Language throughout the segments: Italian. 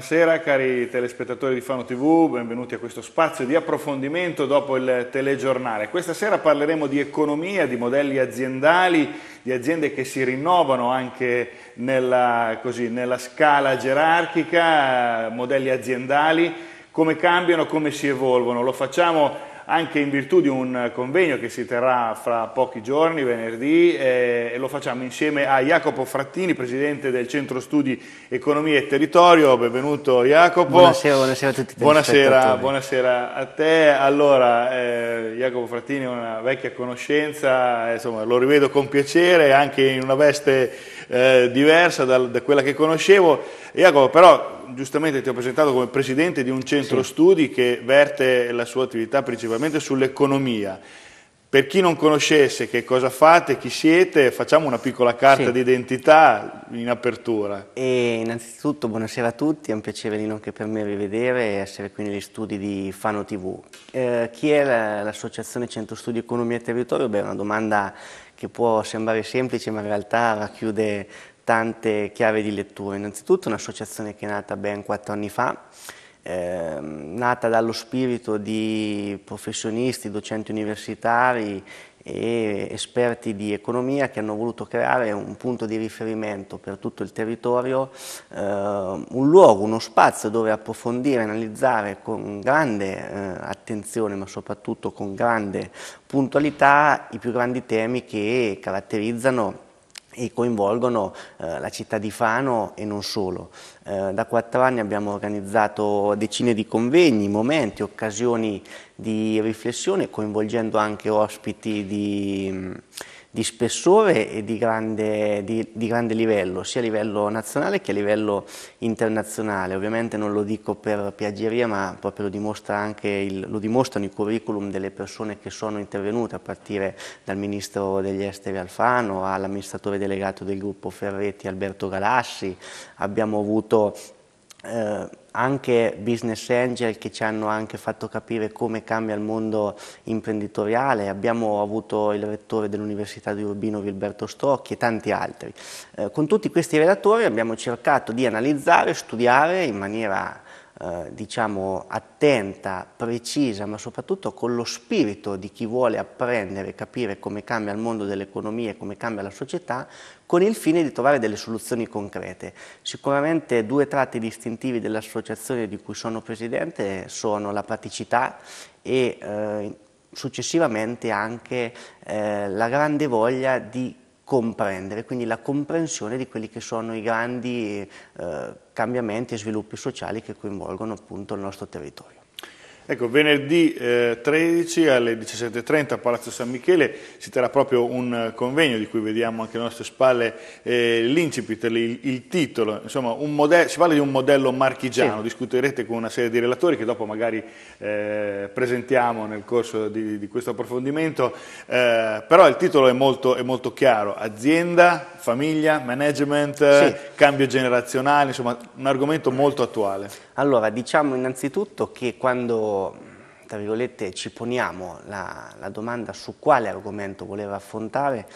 Buonasera cari telespettatori di Fano TV, benvenuti a questo spazio di approfondimento dopo il telegiornale. Questa sera parleremo di economia, di modelli aziendali, di aziende che si rinnovano anche nella, così, nella scala gerarchica, modelli aziendali, come cambiano, come si evolvono. Lo facciamo anche in virtù di un convegno che si terrà fra pochi giorni, venerdì, eh, e lo facciamo insieme a Jacopo Frattini, presidente del Centro Studi Economia e Territorio. Benvenuto Jacopo. Buonasera, buonasera a tutti. Buonasera, buonasera a te. Allora, eh, Jacopo Frattini è una vecchia conoscenza, eh, insomma, lo rivedo con piacere, anche in una veste eh, diversa da, da quella che conoscevo. Jacopo, però giustamente ti ho presentato come presidente di un centro sì. studi che verte la sua attività principalmente sull'economia. Per chi non conoscesse che cosa fate, chi siete, facciamo una piccola carta sì. di in apertura. E innanzitutto buonasera a tutti, è un piacere di non per me rivedere e essere qui negli studi di Fano TV. Eh, chi è l'associazione Centro Studi Economia e Territorio? Beh, è una domanda che può sembrare semplice ma in realtà racchiude tante chiavi di lettura. Innanzitutto un'associazione che è nata ben quattro anni fa, eh, nata dallo spirito di professionisti, docenti universitari e esperti di economia che hanno voluto creare un punto di riferimento per tutto il territorio, eh, un luogo, uno spazio dove approfondire, analizzare con grande eh, attenzione ma soprattutto con grande puntualità i più grandi temi che caratterizzano e coinvolgono eh, la città di Fano e non solo. Eh, da quattro anni abbiamo organizzato decine di convegni, momenti, occasioni di riflessione, coinvolgendo anche ospiti di di spessore e di grande, di, di grande, livello, sia a livello nazionale che a livello internazionale. Ovviamente non lo dico per piaggeria, ma proprio lo, dimostra il, lo dimostrano i curriculum delle persone che sono intervenute, a partire dal Ministro degli Esteri Alfano all'amministratore delegato del gruppo Ferretti Alberto Galassi. Abbiamo avuto eh, anche business angel che ci hanno anche fatto capire come cambia il mondo imprenditoriale, abbiamo avuto il rettore dell'Università di Urbino Gilberto Stocchi e tanti altri. Eh, con tutti questi relatori abbiamo cercato di analizzare, studiare in maniera eh, diciamo attenta, precisa, ma soprattutto con lo spirito di chi vuole apprendere, capire come cambia il mondo dell'economia e come cambia la società, con il fine di trovare delle soluzioni concrete. Sicuramente due tratti distintivi dell'associazione di cui sono presidente sono la praticità e eh, successivamente anche eh, la grande voglia di comprendere, quindi la comprensione di quelli che sono i grandi eh, cambiamenti e sviluppi sociali che coinvolgono appunto il nostro territorio. Ecco, venerdì eh, 13 alle 17.30 a Palazzo San Michele si terrà proprio un eh, convegno di cui vediamo anche le nostre spalle eh, l'incipit, il, il, titolo, insomma si parla di un modello marchigiano, sì. discuterete con una serie di relatori che dopo magari eh, presentiamo nel corso di, di questo approfondimento, eh, però il titolo è molto, è molto chiaro, azienda, famiglia, management, sì. cambio generazionale, insomma un argomento molto attuale. Allora, diciamo innanzitutto che quando tra virgolette, ci poniamo la, la, domanda su quale argomento voleva affrontare,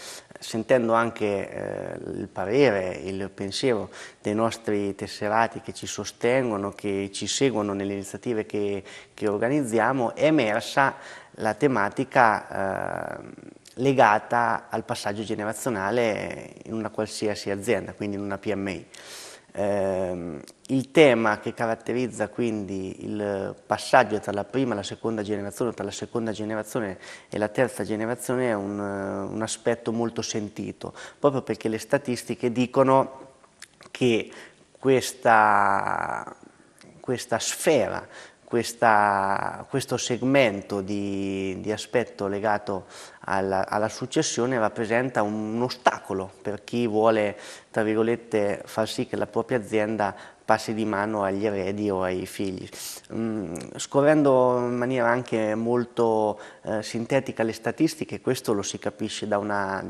sentendo anche eh, il parere, il pensiero dei nostri tesserati che ci sostengono, che ci seguono nelle iniziative che, che organizziamo, è emersa la tematica eh, legata al passaggio generazionale in una qualsiasi azienda, quindi in una PMI. Eh, il tema che caratterizza quindi il passaggio tra la prima e la seconda generazione, tra la seconda generazione e la terza generazione è un, un aspetto molto sentito, proprio perché le statistiche dicono che questa, questa sfera questa, questo segmento di, di aspetto legato alla, alla, successione rappresenta un ostacolo per chi vuole, tra virgolette, far sì che la propria azienda passi di mano agli eredi o ai figli. Mm, scorrendo in maniera anche molto eh, sintetica le statistiche, questo lo si capisce da una,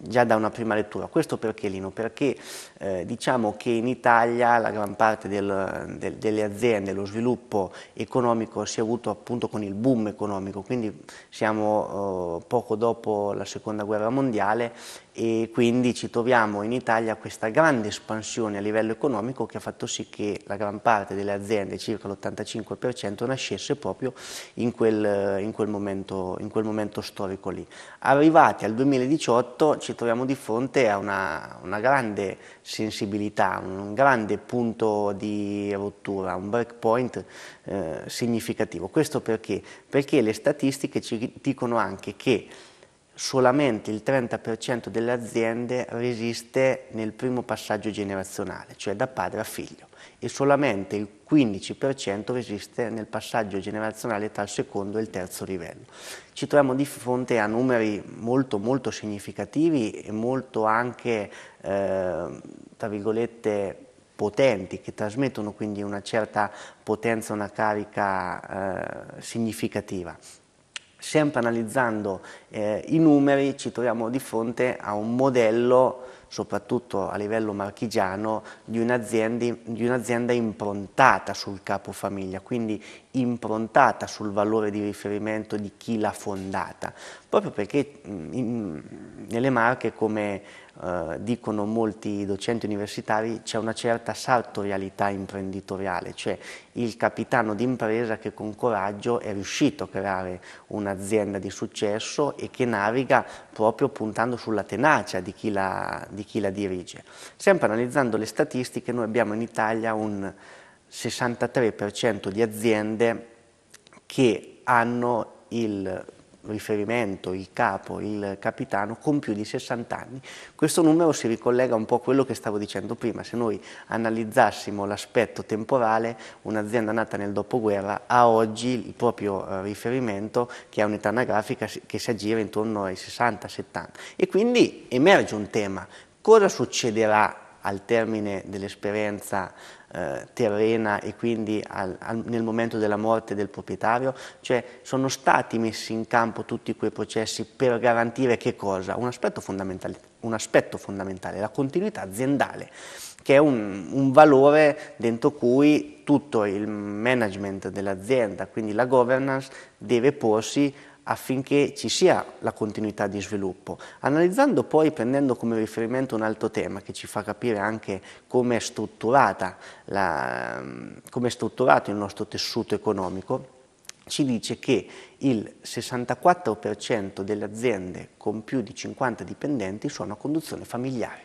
già da una prima lettura. Questo perché Lino? Perché eh, diciamo che in Italia la gran parte del, del, delle aziende, lo sviluppo economico si è avuto appunto con il boom economico, quindi siamo eh, poco dopo la seconda guerra mondiale e quindi ci troviamo in Italia questa grande espansione a livello economico che ha fatto sì che la gran parte delle aziende, circa l'85%, nascesse proprio in quel, in, quel momento, in quel, momento, storico lì. Arrivati al 2018 ci troviamo di fronte a una, una grande sensibilità, un grande punto di rottura, un breakpoint eh, significativo. Questo perché? Perché le statistiche ci dicono anche che solamente il 30% delle aziende resiste nel primo passaggio generazionale, cioè da padre a figlio, e solamente il 15% resiste nel passaggio generazionale tra il secondo e il terzo livello. Ci troviamo di fronte a numeri molto molto significativi e molto anche, eh, tra virgolette, potenti, che trasmettono quindi una certa potenza, una carica eh, significativa sempre analizzando eh, i numeri ci troviamo di fronte a un modello, soprattutto a livello marchigiano, di un'azienda, un improntata sul capofamiglia, quindi improntata sul valore di riferimento di chi l'ha fondata, proprio perché mm, in, nelle marche come eh, dicono molti docenti universitari, c'è una certa sartorialità imprenditoriale, cioè il capitano d'impresa che con coraggio è riuscito a creare un'azienda di successo e che naviga proprio puntando sulla tenacia di chi la, di chi la dirige. Sempre analizzando le statistiche, noi abbiamo in Italia un 63% di aziende che hanno il riferimento, il capo, il capitano, con più di 60 anni. Questo numero si ricollega un po' a quello che stavo dicendo prima, se noi analizzassimo l'aspetto temporale, un'azienda nata nel dopoguerra ha oggi il proprio eh, riferimento che ha un'età anagrafica che si aggira intorno ai 60-70 e quindi emerge un tema, cosa succederà al termine dell'esperienza eh, terrena e quindi al, al, nel momento della morte del proprietario, cioè sono stati messi in campo tutti quei processi per garantire che cosa? Un aspetto fondamentale, un aspetto fondamentale la continuità aziendale che è un, un, valore dentro cui tutto il management dell'azienda, quindi la governance, deve porsi affinché ci sia la continuità di sviluppo. Analizzando poi, prendendo come riferimento un altro tema che ci fa capire anche come è, la, come è strutturato il nostro tessuto economico, ci dice che il 64% delle aziende con più di 50 dipendenti sono a conduzione familiare.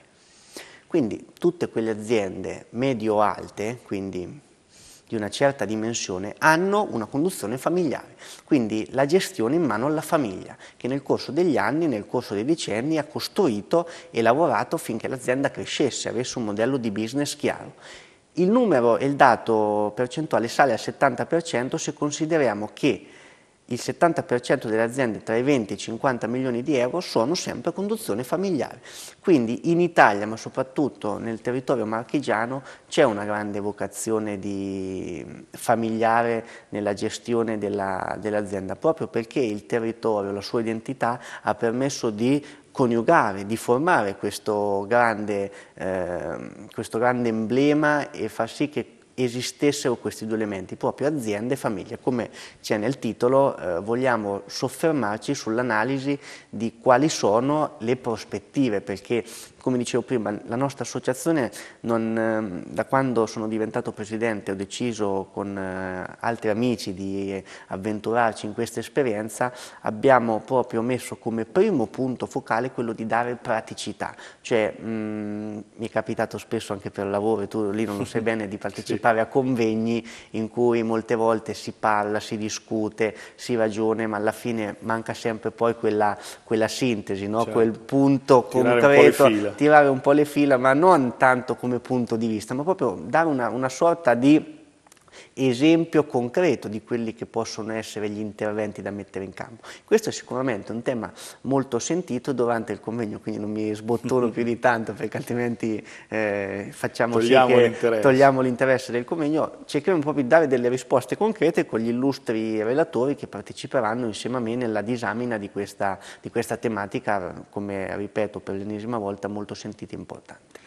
Quindi tutte quelle aziende medio-alte, quindi di una certa dimensione hanno una conduzione familiare, quindi la gestione in mano alla famiglia che nel corso degli anni, nel corso dei decenni ha costruito e lavorato finché l'azienda crescesse, avesse un modello di business chiaro. Il numero e il dato percentuale sale al 70% se consideriamo che il 70% delle aziende tra i 20 e i 50 milioni di euro sono sempre conduzione familiare. Quindi in Italia, ma soprattutto nel territorio marchigiano, c'è una grande vocazione mm, familiare nella gestione dell'azienda, proprio perché il territorio, la sua identità, ha permesso di coniugare, di formare questo grande, eh, questo grande emblema e far sì che esistessero questi due elementi, proprio aziende e famiglie. Come c'è nel titolo eh, vogliamo soffermarci sull'analisi di quali sono le prospettive, perché come dicevo prima, la nostra associazione non, ehm, da quando sono diventato presidente ho deciso con eh, altri amici di avventurarci in questa esperienza, abbiamo proprio messo come primo punto focale quello di dare praticità, cioè mh, mm, mi è capitato spesso anche per lavoro, e tu lì non lo sai bene, di partecipare sì. a convegni in cui molte volte si parla, si discute, si ragione, ma alla fine manca sempre poi quella, quella sintesi, no? certo. quel punto concreto tirare un po' le fila, ma non tanto come punto di vista, ma proprio dare una, una sorta di esempio concreto di quelli che possono essere gli interventi da mettere in campo. Questo è sicuramente un tema molto sentito durante il convegno, quindi non mi sbottono più di tanto perché altrimenti eh, facciamo togliamo sì togliamo l'interesse del convegno. Cercheremo proprio di dare delle risposte concrete con gli illustri relatori che parteciperanno insieme a me nella disamina di questa, di questa tematica, come ripeto per l'ennesima volta, molto sentita e importante.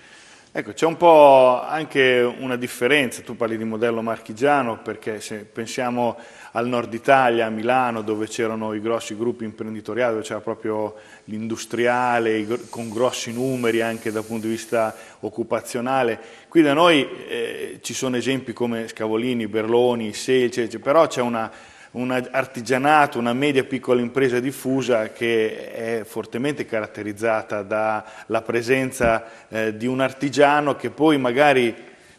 Ecco, c'è un po' anche una differenza, tu parli di modello marchigiano perché se pensiamo al nord Italia, a Milano, dove c'erano i grossi gruppi imprenditoriali, dove c'era proprio l'industriale con grossi numeri anche dal punto di vista occupazionale, qui da noi eh, ci sono esempi come Scavolini, Berloni, Selce, però c'è una un artigianato, una media piccola impresa diffusa che è fortemente caratterizzata dalla presenza eh, di un artigiano che poi magari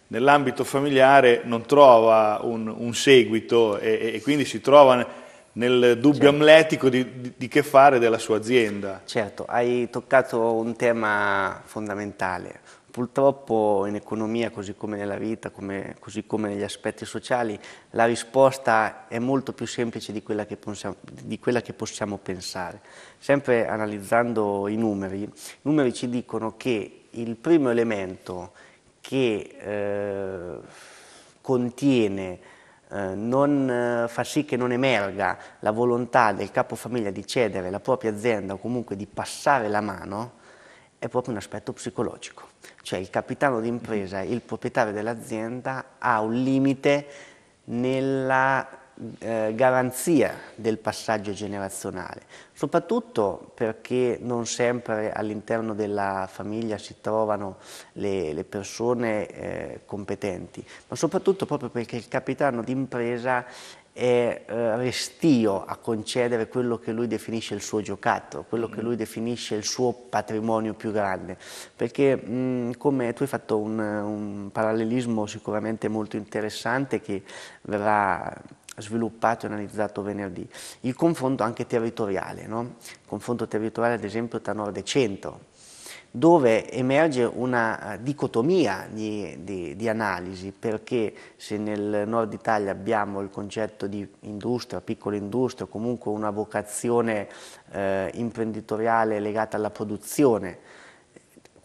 nell'ambito familiare non trova un, un seguito e, e, quindi si trova nel dubbio certo. amletico di, di, di che fare della sua azienda. Certo, hai toccato un tema fondamentale, Purtroppo in economia, così come nella vita, come, così come negli aspetti sociali, la risposta è molto più semplice di quella, possiamo, di quella, che possiamo pensare. Sempre analizzando i numeri, i numeri ci dicono che il primo elemento che eh, contiene, eh, non, eh, fa sì che non emerga la volontà del capofamiglia di cedere la propria azienda o comunque di passare la mano, è proprio un aspetto psicologico. Cioè il capitano d'impresa, il proprietario dell'azienda, ha un limite nella eh, garanzia del passaggio generazionale, soprattutto perché non sempre all'interno della famiglia si trovano le, le persone eh, competenti, ma soprattutto proprio perché il capitano d'impresa è eh, restio a concedere quello che lui definisce il suo giocattolo, quello che mm. lui definisce il suo patrimonio più grande, perché mh, mm, come tu hai fatto un, un parallelismo sicuramente molto interessante che verrà sviluppato e analizzato venerdì, il confronto anche territoriale, no? il confronto territoriale ad esempio tra nord e centro, dove emerge una eh, dicotomia di, di, di, analisi, perché se nel nord Italia abbiamo il concetto di industria, piccola industria, comunque una vocazione eh, imprenditoriale legata alla produzione,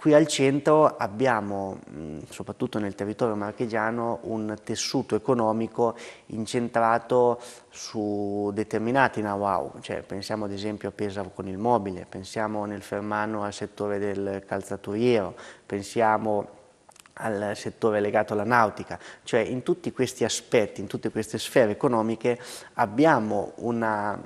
Qui al centro abbiamo, soprattutto nel territorio marchigiano, un tessuto economico incentrato su determinati know-how, cioè, pensiamo ad esempio a Pesaro con il mobile, pensiamo nel Fermano al settore del calzaturiero, pensiamo al settore legato alla nautica, cioè in tutti questi aspetti, in tutte queste sfere economiche abbiamo una,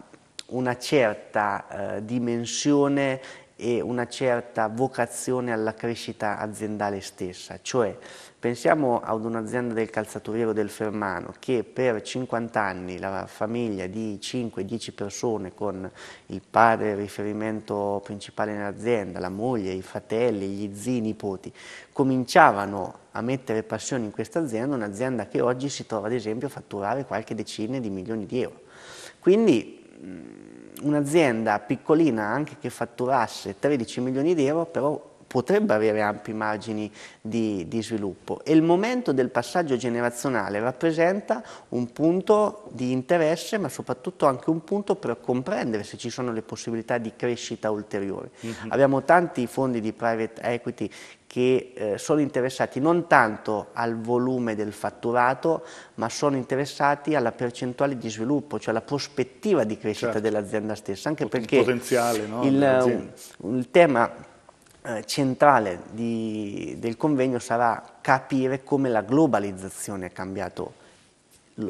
una certa eh, dimensione e una certa vocazione alla crescita aziendale stessa, cioè pensiamo ad un'azienda del calzaturiero del Fermano che per 50 anni la famiglia di 5-10 persone con il padre riferimento principale nell'azienda, la moglie, i fratelli, gli zii, i nipoti, cominciavano a mettere passione in questa azienda, un'azienda che oggi si trova ad esempio a fatturare qualche decina di milioni di euro. Quindi un'azienda piccolina anche che fatturasse 13 milioni di euro, però potrebbe avere ampi margini di, di, sviluppo e il momento del passaggio generazionale rappresenta un punto di interesse ma soprattutto anche un punto per comprendere se ci sono le possibilità di crescita ulteriore. Mm -hmm. Abbiamo tanti fondi di private equity che eh, sono interessati non tanto al volume del fatturato, ma sono interessati alla percentuale di sviluppo, cioè alla prospettiva di crescita certo. dell'azienda stessa, anche il perché potenziale, no? il, il tema eh, centrale di, del convegno sarà capire come la globalizzazione ha cambiato eh,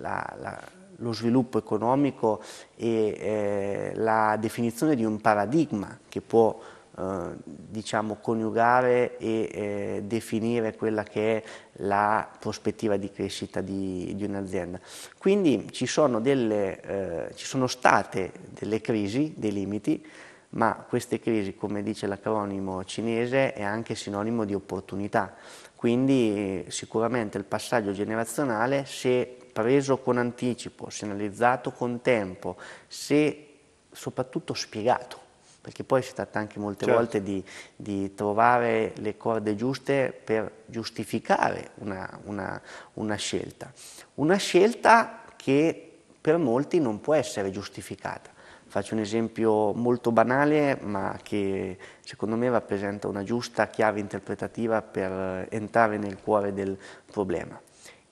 la, la, lo sviluppo economico e eh, la definizione di un paradigma che può eh, diciamo, coniugare e eh, definire quella che è la prospettiva di crescita di, di un'azienda. Quindi ci sono, delle, eh, ci sono state delle crisi, dei limiti, ma queste crisi, come dice l'acronimo cinese, è anche sinonimo di opportunità. Quindi sicuramente il passaggio generazionale, se preso con anticipo, se analizzato con tempo, se soprattutto spiegato, perché poi si tratta anche molte certo. volte di, di, trovare le corde giuste per giustificare una, una, una scelta. Una scelta che per molti non può essere giustificata Faccio un esempio molto banale ma che secondo me rappresenta una giusta chiave interpretativa per entrare nel cuore del problema.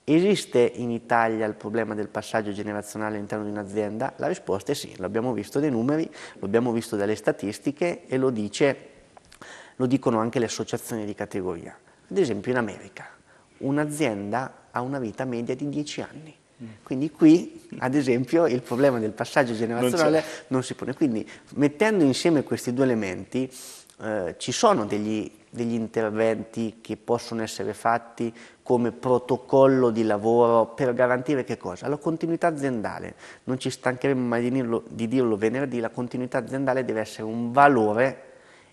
Esiste in Italia il problema del passaggio generazionale all'interno di un'azienda? La risposta è sì, l'abbiamo visto dai numeri, l'abbiamo visto dalle statistiche e lo, dice, lo dicono anche le associazioni di categoria. Ad esempio in America un'azienda ha una vita media di 10 anni. Quindi qui, ad esempio, il problema del passaggio generazionale non, non si pone. Quindi, mettendo insieme questi due elementi, eh, ci sono degli, degli interventi che possono essere fatti come protocollo di lavoro per garantire che cosa? La continuità aziendale. Non ci stancheremo mai di dirlo, di dirlo venerdì, la continuità aziendale deve essere un valore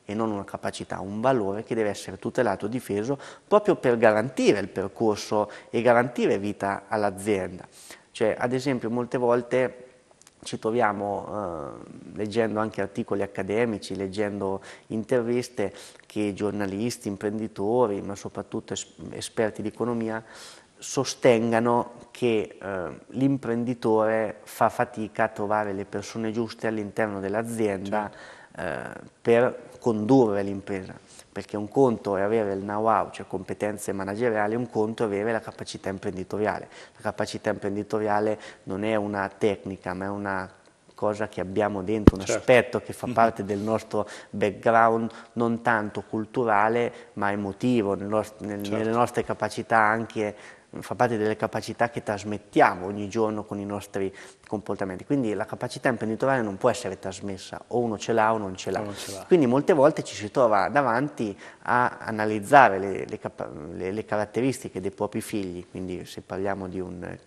e non una capacità, un valore che deve essere tutelato, difeso, proprio per garantire il percorso e garantire vita all'azienda. Cioè, ad esempio, molte volte ci troviamo, eh, leggendo anche articoli accademici, leggendo interviste, che giornalisti, imprenditori, ma soprattutto es esperti di economia, sostengano che eh, l'imprenditore fa fatica a trovare le persone giuste all'interno dell'azienda. Certo eh, per condurre l'impresa, perché un conto è avere il know-how, cioè competenze manageriali, un conto è avere la capacità imprenditoriale. La capacità imprenditoriale non è una tecnica, ma è una cosa che abbiamo dentro, un certo. aspetto che fa mhm. parte del nostro background non tanto culturale ma emotivo, nel nostro, nel, certo. nelle nostre capacità anche, fa parte delle capacità che trasmettiamo ogni giorno con i nostri comportamenti. Quindi la capacità imprenditoriale non può essere trasmessa, o uno ce l'ha o non ce l'ha. Quindi molte volte ci si trova davanti a analizzare le, le, le, le caratteristiche dei propri figli, quindi se parliamo di un eh,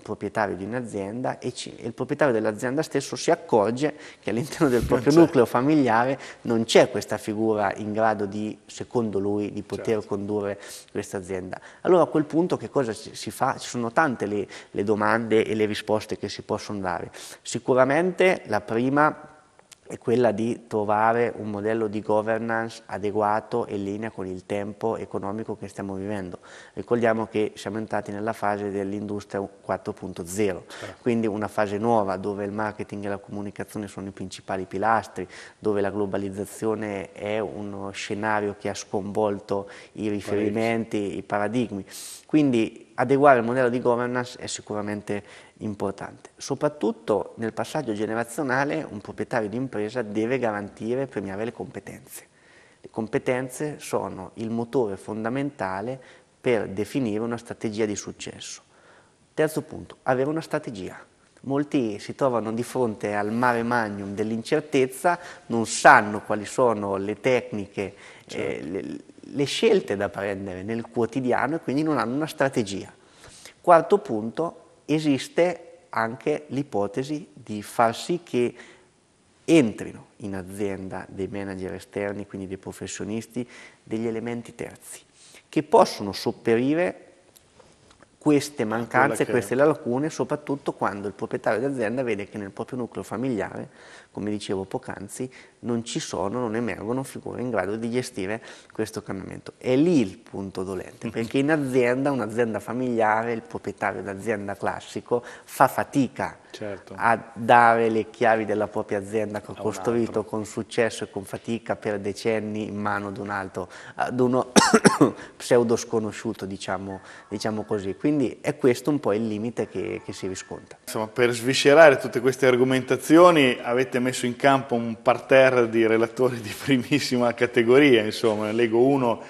proprietario di un'azienda e, e, il proprietario dell'azienda stesso si accorge che all'interno del proprio certo. nucleo familiare non c'è questa figura in grado di, secondo lui, di poter certo. condurre questa azienda. Allora a quel punto che cosa si, si fa? Ci sono tante le, le, domande e le risposte che si possono dare. Sicuramente la prima è quella di trovare un modello di governance adeguato e in linea con il tempo economico che stiamo vivendo. Ricordiamo che siamo entrati nella fase dell'industria 4.0, certo. quindi una fase nuova dove il marketing e la comunicazione sono i principali pilastri, dove la globalizzazione è uno scenario che ha sconvolto i riferimenti, i paradigmi. Quindi adeguare il modello di governance è sicuramente importante. Soprattutto nel passaggio generazionale un proprietario di impresa deve garantire e premiare le competenze. Le competenze sono il motore fondamentale per definire una strategia di successo. Terzo punto, avere una strategia. Molti si trovano di fronte al mare magnum dell'incertezza, non sanno quali sono le tecniche, certo. eh, le, le scelte da prendere nel quotidiano e quindi non hanno una strategia. Quarto punto, esiste anche l'ipotesi di far sì che entrino in azienda dei manager esterni, quindi dei professionisti, degli elementi terzi, che possono sopperire queste mancanze, che... queste lacune, soprattutto quando il proprietario d'azienda vede che nel proprio nucleo familiare come dicevo poc'anzi, non ci sono, non emergono figure in grado di gestire questo cambiamento. È lì il punto dolente, perché in azienda, un'azienda familiare, il proprietario d'azienda classico fa fatica certo. a dare le chiavi della propria azienda che ha costruito con successo e con fatica per decenni in mano ad un altro, ad uno pseudo sconosciuto, diciamo, diciamo, così. Quindi è questo un po' il limite che, che si riscontra. Insomma, per sviscerare tutte queste argomentazioni avete messo in campo un parterre di relatori di primissima categoria, insomma, ne leggo uno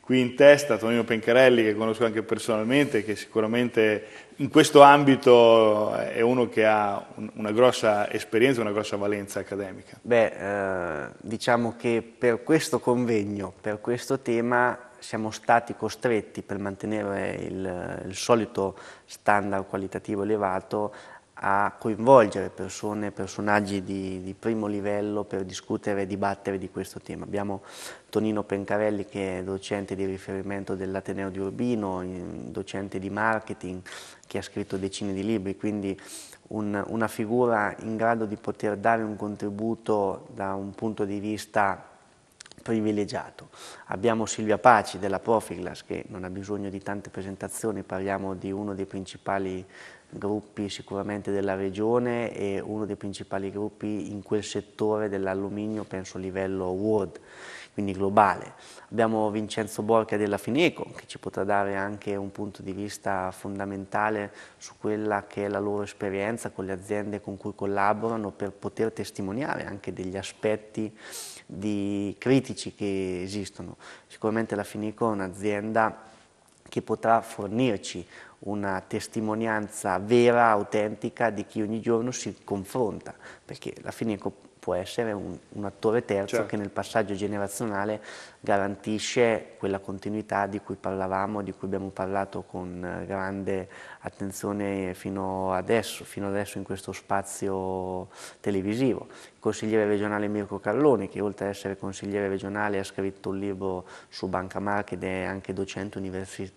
qui in testa, Tonino Pencarelli, che conosco anche personalmente, che sicuramente in questo ambito è uno che ha un, una grossa esperienza, una grossa valenza accademica. Beh, eh, diciamo che per questo convegno, per questo tema, siamo stati costretti per mantenere il, il solito standard qualitativo elevato a coinvolgere persone, personaggi di, di, primo livello per discutere e dibattere di questo tema. Abbiamo Tonino Pencarelli che è docente di riferimento dell'Ateneo di Urbino, docente di marketing, che ha scritto decine di libri, quindi un, una figura in grado di poter dare un contributo da un punto di vista privilegiato. Abbiamo Silvia Paci della Profiglas che non ha bisogno di tante presentazioni, parliamo di uno dei principali gruppi sicuramente della regione e uno dei principali gruppi in quel settore dell'alluminio, penso a livello world, quindi globale. Abbiamo Vincenzo Borca della Fineco che ci potrà dare anche un punto di vista fondamentale su quella che è la loro esperienza con le aziende con cui collaborano per poter testimoniare anche degli aspetti critici che esistono. Sicuramente la Fineco è un'azienda che potrà fornirci una testimonianza vera, autentica di chi ogni giorno si confronta, perché alla fine può essere un, un attore terzo certo. che nel passaggio generazionale garantisce quella continuità di cui parlavamo, di cui abbiamo parlato con eh, grande attenzione fino adesso, fino adesso in questo spazio televisivo. Il consigliere regionale Mirko Carloni, che oltre ad essere consigliere regionale ha scritto un libro su Banca Marche ed è anche docente universi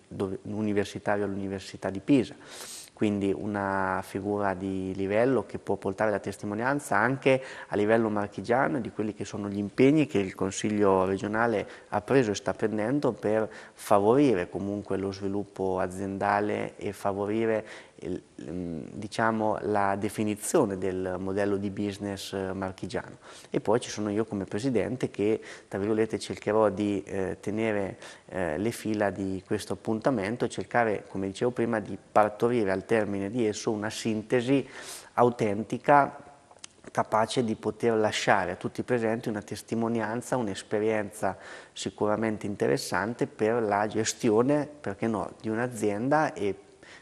universitario all'Università di Pisa quindi una figura di livello che può portare la testimonianza anche a livello marchigiano di quelli che sono gli impegni che il Consiglio regionale ha preso e sta prendendo per favorire comunque lo sviluppo aziendale e favorire Mm, diciamo, la definizione del modello di business eh, marchigiano e poi ci sono io come presidente che tra virgolette cercherò di eh, tenere eh, le fila di questo appuntamento e cercare come dicevo prima di partorire al termine di esso una sintesi autentica capace di poter lasciare a tutti i presenti una testimonianza, un'esperienza sicuramente interessante per la gestione, perché no, di un'azienda e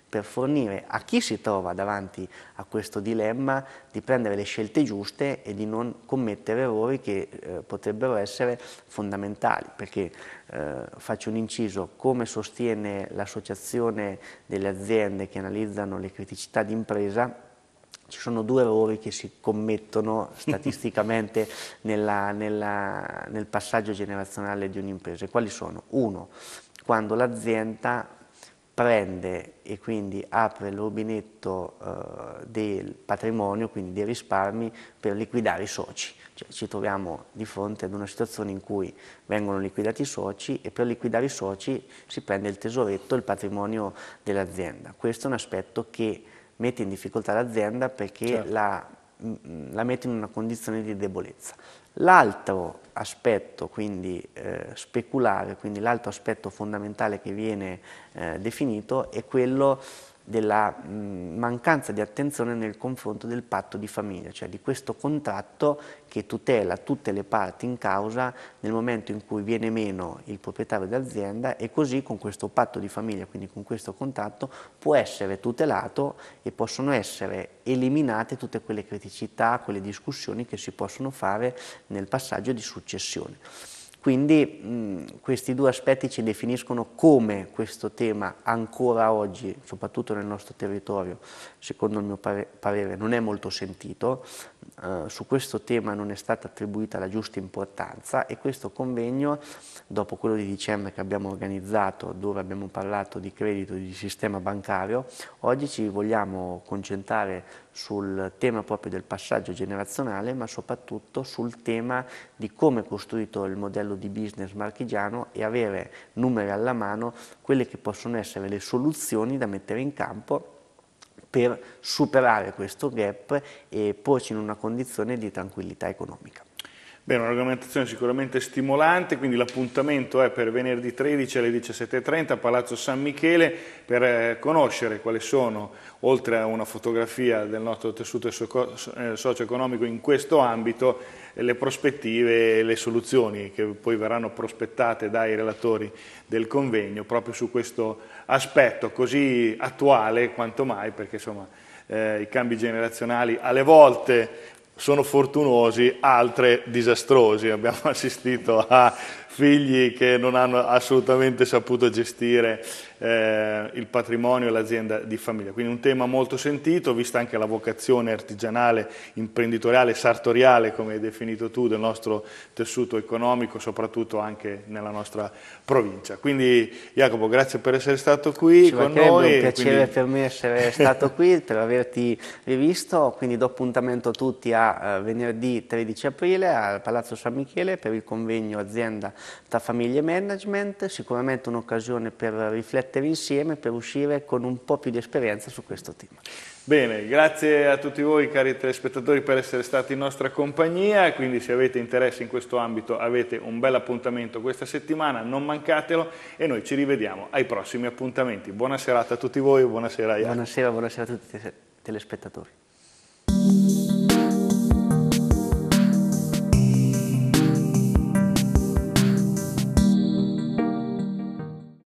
per fornire a chi si trova davanti a questo dilemma di prendere le scelte giuste e di non commettere errori che eh, potrebbero essere fondamentali, perché eh, faccio un inciso, come sostiene l'associazione delle aziende che analizzano le criticità di impresa, ci sono due errori che si commettono statisticamente nella, nella, nel passaggio generazionale di un'impresa. Quali sono? Uno, quando l'azienda prende e quindi apre il rubinetto eh, del patrimonio, quindi dei risparmi, per liquidare i soci. Cioè, ci troviamo di fronte ad una situazione in cui vengono liquidati i soci e per liquidare i soci si prende il tesoretto, il patrimonio dell'azienda. Questo è un aspetto che mette in difficoltà l'azienda perché certo. la, mm, mm, la mette in una condizione di debolezza. L'altro aspetto quindi eh, speculare, quindi l'altro aspetto fondamentale che viene eh, definito è quello della mancanza di attenzione nel confronto del patto di famiglia, cioè di questo contratto che tutela tutte le parti in causa nel momento in cui viene meno il proprietario d'azienda e così con questo patto di famiglia, quindi con questo contratto, può essere tutelato e possono essere eliminate tutte quelle criticità, quelle discussioni che si possono fare nel passaggio di successione. Quindi mh, questi due aspetti ci definiscono come questo tema ancora oggi, soprattutto nel nostro territorio, secondo il mio parere, non è molto sentito, uh, su questo tema non è stata attribuita la giusta importanza e questo convegno, dopo quello di dicembre che abbiamo organizzato, dove abbiamo parlato di credito e di sistema bancario, oggi ci vogliamo concentrare sul tema proprio del passaggio generazionale, ma soprattutto sul tema di come è costruito il modello di business marchigiano e avere numeri alla mano quelle che possono essere le soluzioni da mettere in campo per superare questo gap e porci in una condizione di tranquillità economica. Beh, un'argomentazione sicuramente stimolante, quindi l'appuntamento è per venerdì 13 alle 17.30 a Palazzo San Michele per eh, conoscere quali sono, oltre a una fotografia del nostro tessuto eh, socio-economico in questo ambito, eh, le prospettive e le soluzioni che poi verranno prospettate dai relatori del convegno proprio su questo aspetto così attuale quanto mai, perché insomma... Eh, i cambi generazionali alle volte sono fortunosi, altre disastrosi. Abbiamo assistito a figli che non hanno assolutamente saputo gestire eh, il patrimonio e l'azienda di famiglia. Quindi un tema molto sentito, vista anche la vocazione artigianale, imprenditoriale, sartoriale, come hai definito tu, del nostro tessuto economico, soprattutto anche nella nostra provincia. Quindi Jacopo, grazie per essere stato qui Ci con noi. È un piacere quindi... per me essere stato qui, per averti rivisto, quindi do appuntamento a tutti a eh, venerdì 13 aprile al Palazzo San Michele per il convegno azienda tra famiglie e management, sicuramente un'occasione per riflettere riflettere insieme per uscire con un po' più di esperienza su questo tema. Bene, grazie a tutti voi cari telespettatori per essere stati in nostra compagnia, quindi se avete interesse in questo ambito avete un bel appuntamento questa settimana, non mancatelo e noi ci rivediamo ai prossimi appuntamenti. Buona serata a tutti voi, buonasera Buonasera, buonasera a tutti i telespettatori.